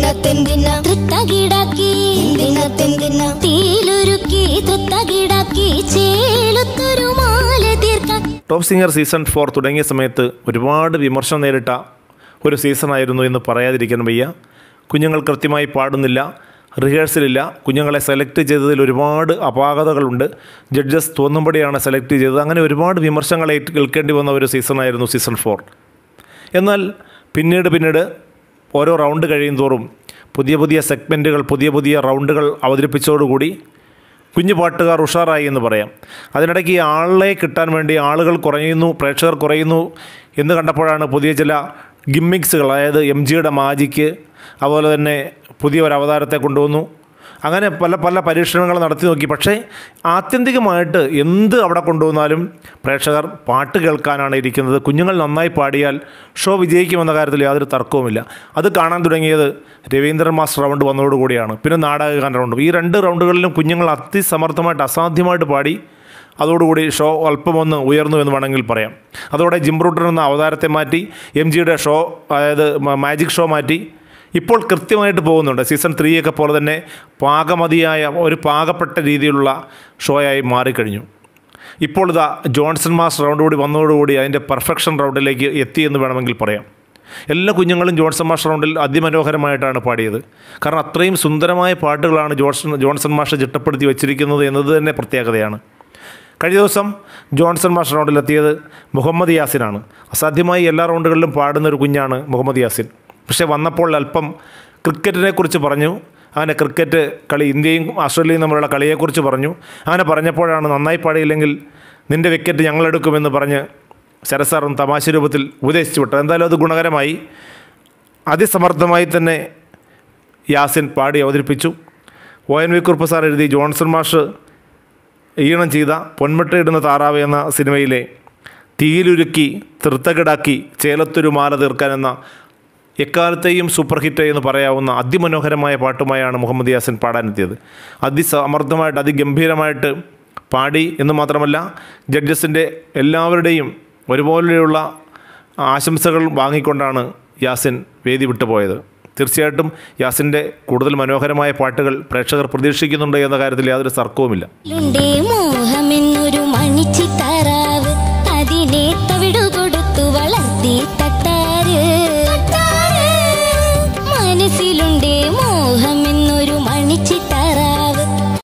top തീലൊരുക്കി മാല top singer season four തുടങ്ങിയ സമയത്ത് ഒരുപാട് വിമർശനം നേരിട്ട ഒരു സീസണായിരുന്നു എന്ന് പറയാതിരിക്കാൻ വയ്യ കുഞ്ഞുങ്ങൾ കൃത്യമായി പാടുന്നില്ല റിഹേഴ്സലില്ല കുഞ്ഞുങ്ങളെ സെലക്ട് ചെയ്തതിൽ ഒരുപാട് അപാകതകളുണ്ട് ജഡ്ജസ് തോന്നുമ്പടിയാണ് സെലക്ട് ചെയ്തത് അങ്ങനെ ഒരുപാട് വിമർശനങ്ങളെ കേൾക്കേണ്ടി വന്ന ഒരു സീസണായിരുന്നു സീസൺ ഫോർ എന്നാൽ പിന്നീട് പിന്നീട് ഓരോ റൗണ്ട് കഴിയും തോറും പുതിയ പുതിയ സെഗ്മെൻറ്റുകൾ പുതിയ പുതിയ റൗണ്ടുകൾ അവതരിപ്പിച്ചതോടുകൂടി കുഞ്ഞു പാട്ടുകാർ ഉഷാറായി എന്ന് പറയാം അതിനിടയ്ക്ക് ആളെ കിട്ടാൻ വേണ്ടി ആളുകൾ കുറയുന്നു പ്രേക്ഷകർ കുറയുന്നു എന്ന് കണ്ടപ്പോഴാണ് പുതിയ ചില ഗിമ്മിക്സുകൾ അതായത് എം ജിയുടെ മാജിക്ക് അതുപോലെ തന്നെ പുതിയ ഒരു അവതാരത്തെ കൊണ്ടുവന്നു അങ്ങനെ പല പല പരീക്ഷണങ്ങൾ നടത്തി നോക്കി പക്ഷേ ആത്യന്തികമായിട്ട് എന്ത് അവിടെ കൊണ്ടുവന്നാലും പ്രേക്ഷകർ പാട്ട് കേൾക്കാനാണ് ഇരിക്കുന്നത് കുഞ്ഞുങ്ങൾ നന്നായി പാടിയാൽ ഷോ വിജയിക്കുമെന്ന കാര്യത്തിൽ യാതൊരു തർക്കവുമില്ല അത് കാണാൻ തുടങ്ങിയത് രവീന്ദ്രൻ മാസ്റ്റർ റൗണ്ട് വന്നതോടുകൂടിയാണ് പിന്നെ നാടക ഗാന റൗണ്ടും ഈ രണ്ട് റൗണ്ടുകളിലും കുഞ്ഞുങ്ങൾ അതിസമർത്ഥമായിട്ട് അസാധ്യമായിട്ട് പാടി അതോടുകൂടി ഷോ അല്പമൊന്ന് ഉയർന്നു എന്ന് വേണമെങ്കിൽ പറയാം അതോടെ ജിംബ്രൂട്ടർ എന്ന അവതാരത്തെ മാറ്റി എം ജിയുടെ ഷോ അതായത് മാജിക് ഷോ മാറ്റി ഇപ്പോൾ കൃത്യമായിട്ട് പോകുന്നുണ്ട് സീസൺ ത്രീ ഒക്കെ പോലെ തന്നെ പാകമതിയായ ഒരു പാകപ്പെട്ട രീതിയിലുള്ള ഷോയായി മാറിക്കഴിഞ്ഞു ഇപ്പോൾ ഇതാ ജോൺസൺ മാസ് റൗണ്ട് കൂടി വന്നതോടുകൂടി അതിൻ്റെ പെർഫെക്ഷൻ റൗണ്ടിലേക്ക് എത്തി എന്ന് വേണമെങ്കിൽ പറയാം എല്ലാ കുഞ്ഞുങ്ങളും ജോൺസൺ മാഷ് റൗണ്ടിൽ അതിമനോഹരമായിട്ടാണ് പാടിയത് കാരണം അത്രയും സുന്ദരമായ പാട്ടുകളാണ് ജോൺസൺ ജോൺസൺ മാഷ് ചിട്ടപ്പെടുത്തി വച്ചിരിക്കുന്നത് എന്നത് തന്നെ പ്രത്യേകതയാണ് കഴിഞ്ഞ ദിവസം ജോൺസൺ മാഷ് റൗണ്ടിലെത്തിയത് മുഹമ്മദ് യാസിനാണ് അസാധ്യമായി എല്ലാ റൗണ്ടുകളിലും പാടുന്ന ഒരു കുഞ്ഞാണ് മുഹമ്മദ് യാസിൻ പക്ഷേ വന്നപ്പോൾ അല്പം ക്രിക്കറ്റിനെക്കുറിച്ച് പറഞ്ഞു അങ്ങനെ ക്രിക്കറ്റ് കളി ഇന്ത്യയും ഓസ്ട്രേലിയയും തമ്മിലുള്ള കളിയെക്കുറിച്ച് പറഞ്ഞു അങ്ങനെ പറഞ്ഞപ്പോഴാണ് നന്നായി പാടിയില്ലെങ്കിൽ നിൻ്റെ വിക്കറ്റ് ഞങ്ങളെടുക്കുമെന്ന് പറഞ്ഞ് ശരസാറും തമാശ രൂപത്തിൽ ഉപദേശിച്ചു വിട്ടത് എന്തായാലും അത് ഗുണകരമായി അതിസമർത്ഥമായി തന്നെ യാസിൻ പാടി അവതരിപ്പിച്ചു O N V Kurup sir എഴുതി ജോൺസൺ മാഷ് ഈണം ചെയ്ത പൊന്മുട്ടയിടുന്ന താറാവ് എന്ന സിനിമയിലെ തീയിലുരുക്കി തൃത്തകിടാക്കി ചേലത്തൊരു മാല തീർക്കാൻ എന്ന എക്കാലത്തെയും ഹിറ്റ് എന്ന് പറയാവുന്ന അതിമനോഹരമായ പാട്ടുമായാണ് മുഹമ്മദ് യാസിൻ പാടാനെത്തിയത് അതിസമർത്ഥമായിട്ട് അതിഗംഭീരമായിട്ട് പാടി എന്ന് മാത്രമല്ല ജഡ്ജസിൻ്റെ എല്ലാവരുടെയും ഒരുപോലെയുള്ള ആശംസകൾ വാങ്ങിക്കൊണ്ടാണ് യാസിൻ വേദി വിട്ടുപോയത് തീർച്ചയായിട്ടും യാസിൻ്റെ കൂടുതൽ മനോഹരമായ പാട്ടുകൾ പ്രേക്ഷകർ പ്രതീക്ഷിക്കുന്നുണ്ട് എന്ന കാര്യത്തിൽ യാതൊരു തർക്കവുമില്ല